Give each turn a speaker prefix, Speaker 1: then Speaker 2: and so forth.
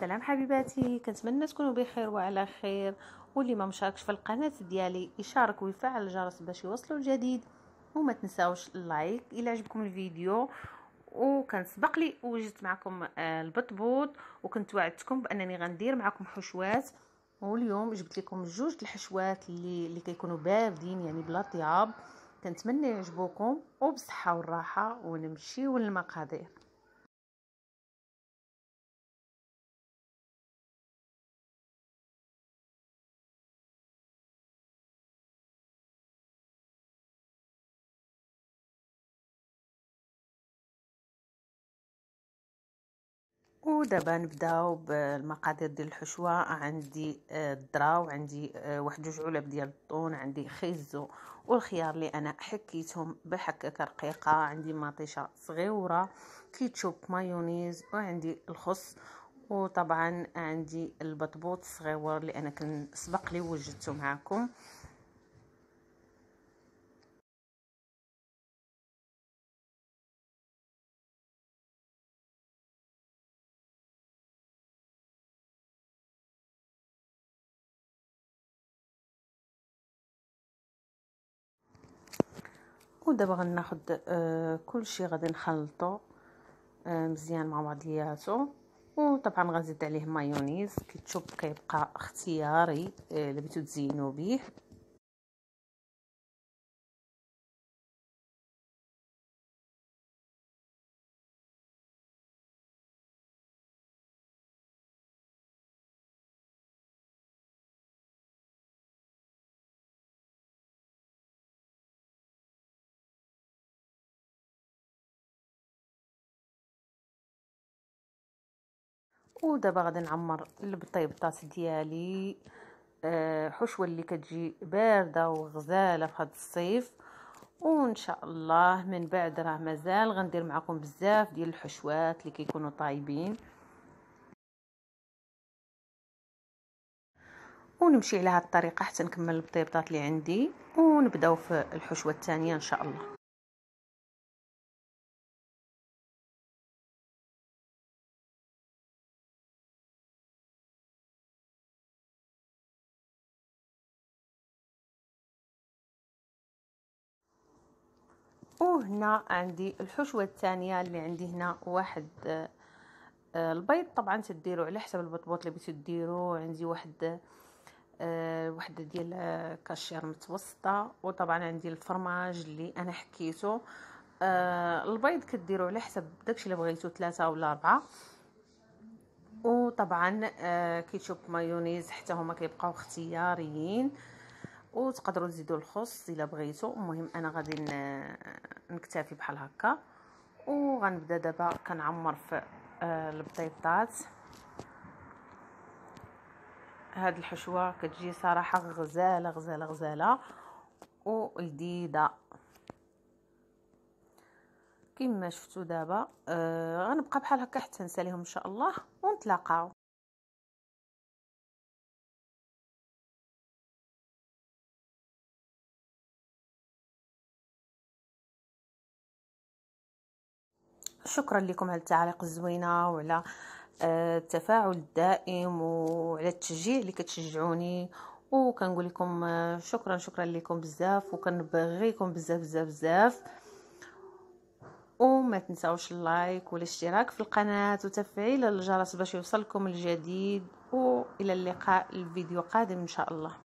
Speaker 1: سلام حبيباتي كنتمنى تكونوا بخير وعلى خير واللي ما مشاركش في القناه ديالي يشارك ويفعل الجرس باش يوصلوا الجديد وما تنساوش اللايك الى عجبكم الفيديو وكان سبق لي وجدت معكم آه، البطبوط وكنت وعدتكم بانني غندير معكم حشوات واليوم جبت لكم جوج الحشوات اللي اللي كيكونوا باردين يعني بلا طياب كنتمنى يعجبوكم وبصحه
Speaker 2: والراحه ونمشيو للمقادير ودابا
Speaker 1: نبداو بالمقادير ديال الحشوه عندي آه، الذره وعندي آه، واحد جوج علب ديال الطون عندي خيزو والخيار اللي انا حكيتهم بحكاك رقيقه عندي مطيشه صغيره كيتشوب مايونيز وعندي الخس وطبعا عندي البطبوط الصغيور اللي انا كنسبق لي وجدته
Speaker 2: معكم ودابا غناخد
Speaker 1: آه كلشي غادي نخلطو آه مزيان مع بعضياتو وطبعا غنزيد عليه مايونيز كيتشوب كيبقى اختياري آه اللي بغيتو تزينو
Speaker 2: به ودابا غادي نعمر البطيبطات ديالي أه حشوه اللي
Speaker 1: كتجي بارده وغزاله في هذا الصيف وان شاء الله من بعد راه مازال غندير معكم بزاف ديال الحشوات اللي كيكونوا طايبين ونمشي على هذه الطريقه حتى
Speaker 2: نكمل البطيبطات اللي عندي ونبداو في الحشوه الثانيه ان شاء الله وهنا
Speaker 1: عندي الحشوة الثانية اللي عندي هنا واحد آه، البيض طبعا تديرو على حسب البطبوط اللي بتديرو عندي واحد آه، وحده ديال كاشير متوسطه وطبعا عندي الفرماج اللي انا حكيته آه، البيض كديرو على حسب داكشي اللي بغيتو ثلاثة ولا أربعة وطبعا كيتشوب مايونيز حتى هما كيبقاو اختياريين وتقدروا تزيدوا الخص الا بغيتوا المهم انا غادي نكتفي بحال هكا وغنبدا دابا كنعمر في آه، البطيطات هاد الحشوه كتجي صراحه غزاله غزاله غزاله ولذيذه
Speaker 2: كما شفتوا دابا آه غنبقى بحال هكا حتى نساليهم ان شاء الله ونتلاقاو شكرا لكم على التعليق الزوينه وعلى آه،
Speaker 1: التفاعل الدائم وعلى التشجيع اللي كتشجعوني وكنقول لكم آه، شكرا شكرا لكم بزاف وكنبغيكم بزاف بزاف بزاف وما تنساوش اللايك والاشتراك في القناه وتفعيل الجرس باش
Speaker 2: يوصلكم الجديد والى اللقاء الفيديو قادم ان شاء الله